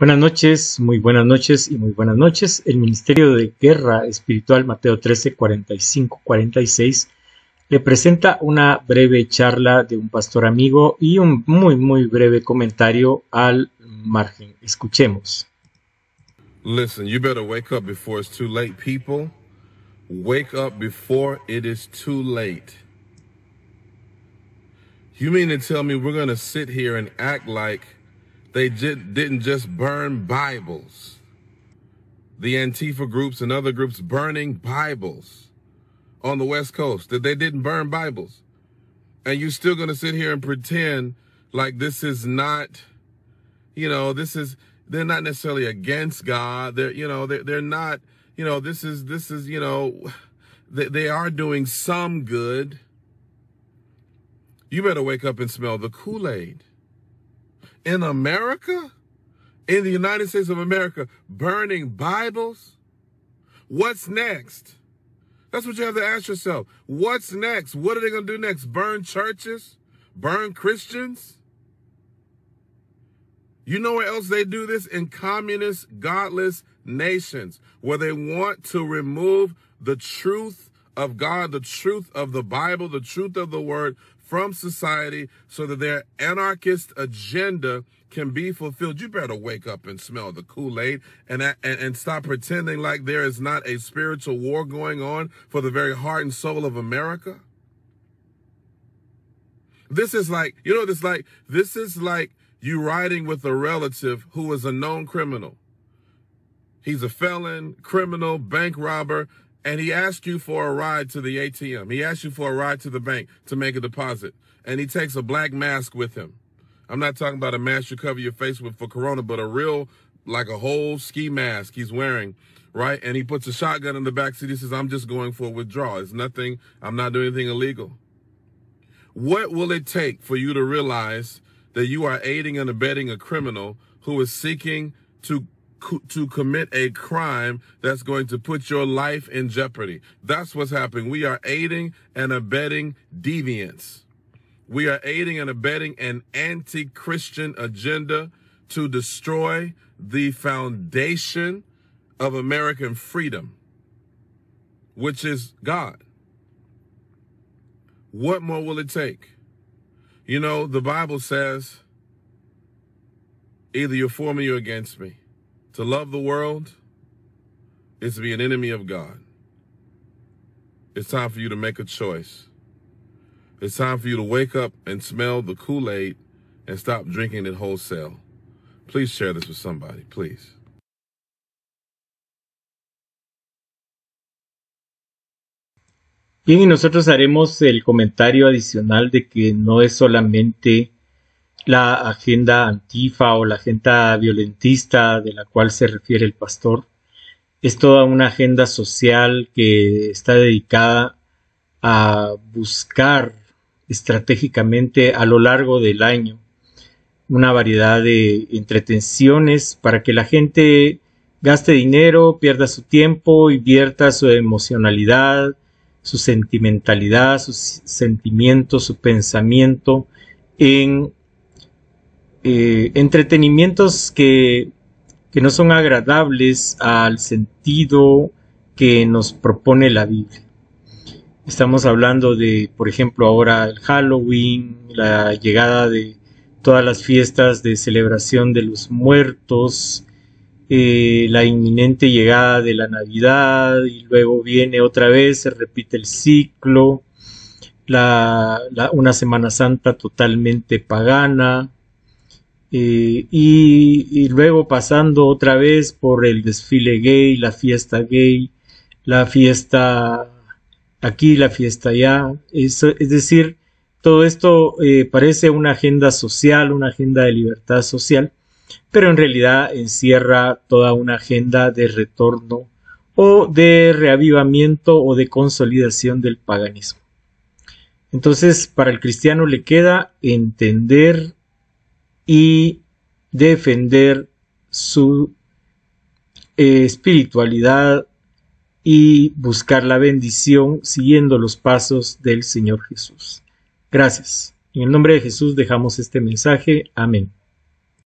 Buenas noches, muy buenas noches y muy buenas noches. El Ministerio de Guerra Espiritual Mateo 13, 45, 46 le presenta una breve charla de un pastor amigo y un muy, muy breve comentario al margen. Escuchemos. Listen, you better wake up before it's too late, people. Wake up before it is too late. You mean to tell me we're going to sit here and act like They didn't just burn Bibles. The Antifa groups and other groups burning Bibles on the West Coast, that they didn't burn Bibles. And you're still going to sit here and pretend like this is not, you know, this is, they're not necessarily against God. They're, you know, they're, they're not, you know, this is, this is, you know, they, they are doing some good. You better wake up and smell the Kool-Aid in America, in the United States of America, burning Bibles? What's next? That's what you have to ask yourself. What's next? What are they going to do next? Burn churches? Burn Christians? You know where else they do this? In communist, godless nations, where they want to remove the truth of God, the truth of the Bible, the truth of the word from society so that their anarchist agenda can be fulfilled. You better wake up and smell the Kool-Aid and, and, and stop pretending like there is not a spiritual war going on for the very heart and soul of America. This is like, you know, this like, this is like you riding with a relative who is a known criminal. He's a felon, criminal, bank robber, and he asked you for a ride to the ATM. He asked you for a ride to the bank to make a deposit. And he takes a black mask with him. I'm not talking about a mask you cover your face with for corona, but a real, like a whole ski mask he's wearing, right? And he puts a shotgun in the back seat. He says, I'm just going for a withdrawal. It's nothing. I'm not doing anything illegal. What will it take for you to realize that you are aiding and abetting a criminal who is seeking to to commit a crime that's going to put your life in jeopardy. That's what's happening. We are aiding and abetting deviance. We are aiding and abetting an anti Christian agenda to destroy the foundation of American freedom, which is God. What more will it take? You know, the Bible says either you're for me or against me. To love the world is to be an enemy of God. It's time for you to make a choice. It's time for you to wake up and smell the Kool Aid and stop drinking it wholesale. Please share this with somebody, please. Bien, y nosotros haremos el comentario adicional de que no es solamente la agenda antifa o la agenda violentista de la cual se refiere el pastor. Es toda una agenda social que está dedicada a buscar estratégicamente a lo largo del año una variedad de entretenciones para que la gente gaste dinero, pierda su tiempo invierta su emocionalidad, su sentimentalidad, sus sentimientos, su pensamiento en eh, entretenimientos que, no son agradables al sentido que nos propone la Biblia. Estamos hablando de, por ejemplo, ahora el Halloween, la llegada de todas las fiestas de celebración de los muertos, eh, la inminente llegada de la Navidad y luego viene otra vez, se repite el ciclo, una Semana Santa totalmente pagana, eh, y, luego pasando otra vez por el desfile gay, la fiesta gay, la fiesta aquí, la fiesta allá. Es, es decir, todo esto eh, parece una agenda social, una agenda de libertad social, pero en realidad encierra toda una agenda de retorno o de reavivamiento o de consolidación del paganismo. Entonces, para el cristiano le queda entender y defender su eh, espiritualidad y buscar la bendición siguiendo los pasos del Señor Jesús. Gracias. En el nombre de Jesús dejamos este mensaje. Amén.